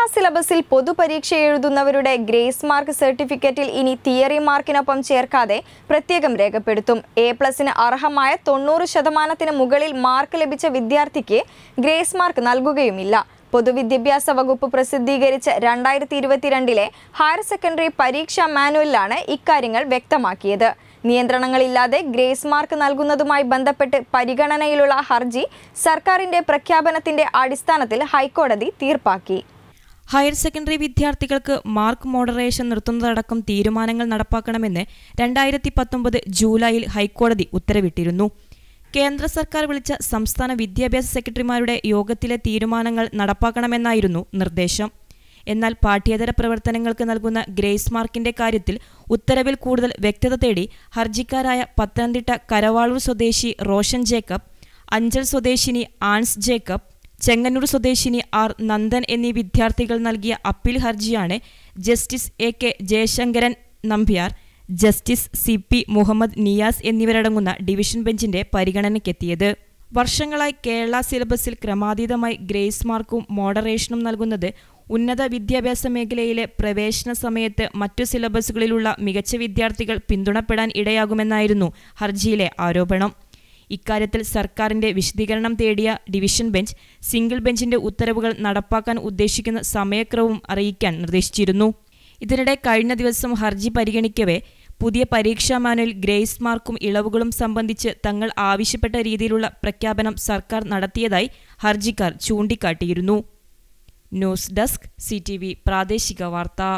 കേരള സിലബസിൽ പൊതുപരീക്ഷ എഴുതുന്നവരുടെ grace mark സർട്ടിഫിക്കറ്റിൽ ഇനി theory മാർക്കിനൊപ്പം ചേർക്കാതെ പ്രത്യേകം രേഖപ്പെടുത്തും എ പ്ലസിന് അർഹമായ തൊണ്ണൂറ് ശതമാനത്തിന് മുകളിൽ മാർക്ക് ലഭിച്ച വിദ്യാർത്ഥിക്ക് ഗ്രേസ് മാർക്ക് നൽകുകയുമില്ല പൊതുവിദ്യാഭ്യാസ വകുപ്പ് പ്രസിദ്ധീകരിച്ച രണ്ടായിരത്തി ഇരുപത്തിരണ്ടിലെ ഹയർ സെക്കൻഡറി പരീക്ഷാ മാനുവലിലാണ് ഇക്കാര്യങ്ങൾ വ്യക്തമാക്കിയത് നിയന്ത്രണങ്ങളില്ലാതെ ഗ്രേസ് മാർക്ക് നൽകുന്നതുമായി ബന്ധപ്പെട്ട് പരിഗണനയിലുള്ള ഹർജി സർക്കാരിന്റെ പ്രഖ്യാപനത്തിന്റെ അടിസ്ഥാനത്തിൽ ഹൈക്കോടതി തീർപ്പാക്കി ഹയർ സെക്കൻഡറി വിദ്യാർത്ഥികൾക്ക് മാർക്ക് മോഡറേഷൻ നിർത്തുന്നതടക്കം തീരുമാനങ്ങൾ നടപ്പാക്കണമെന്ന് രണ്ടായിരത്തി പത്തൊമ്പത് ജൂലൈയിൽ ഹൈക്കോടതി ഉത്തരവിട്ടിരുന്നു കേന്ദ്ര സർക്കാർ വിളിച്ച സംസ്ഥാന വിദ്യാഭ്യാസ സെക്രട്ടറിമാരുടെ യോഗത്തിലെ തീരുമാനങ്ങൾ നടപ്പാക്കണമെന്നായിരുന്നു നിർദ്ദേശം എന്നാൽ പാഠ്യേതര പ്രവർത്തനങ്ങൾക്ക് നൽകുന്ന ഗ്രേസ് മാർക്കിന്റെ കാര്യത്തിൽ ഉത്തരവിൽ കൂടുതൽ വ്യക്തത തേടി ഹർജിക്കാരായ പത്തനംതിട്ട കരവാളൂർ സ്വദേശി റോഷൻ ജേക്കബ് അഞ്ചൽ സ്വദേശിനി ആൻസ് ജേക്കബ് ചെങ്ങന്നൂർ സ്വദേശിനി ആർ നന്ദൻ എന്നീ വിദ്യാർത്ഥികൾ നൽകിയ അപ്പീൽ ഹർജിയാണ് justice A K Jayasankaran Nambiar justice C P Muhammad Niyas എന്നിവരടങ്ങുന്ന ഡിവിഷൻ ബെഞ്ചിന്റെ പരിഗണനയ്ക്കെത്തിയത് വർഷങ്ങളായി കേരള സിലബസിൽ ക്രമാതീതമായി ഗ്രേസ് മാർക്കും മോഡറേഷനും നൽകുന്നത് ഉന്നത വിദ്യാഭ്യാസ മേഖലയിലെ പ്രവേശന സമയത്ത് മറ്റു സിലബസുകളിലുള്ള മികച്ച വിദ്യാർത്ഥികൾ പിന്തുണപ്പെടാൻ ഇടയാകുമെന്നായിരുന്നു ഹർജിയിലെ ആരോപണം ഇക്കാര്യത്തിൽ സർക്കാരിന്റെ വിശദീകരണം തേടിയ ഡിവിഷൻ ബെഞ്ച് സിംഗിൾ ബെഞ്ചിന്റെ ഉത്തരവുകൾ നടപ്പാക്കാൻ ഉദ്ദേശിക്കുന്ന സമയക്രമവും അറിയിക്കാൻ നിർദ്ദേശിച്ചിരുന്നു ഇതിനിടെ കഴിഞ്ഞ ദിവസം ഹർജി പരിഗണിക്കവേ പുതിയ പരീക്ഷാ മാനുവൽ ഗ്രേസ് മാർക്കും ഇളവുകളും സംബന്ധിച്ച് തങ്ങൾ ആവശ്യപ്പെട്ട രീതിയിലുള്ള പ്രഖ്യാപനം സർക്കാർ നടത്തിയതായി ഹർജിക്കാർ ചൂണ്ടിക്കാട്ടിയിരുന്നു ന്യൂസ് ഡെസ്ക് സി പ്രാദേശിക വാർത്ത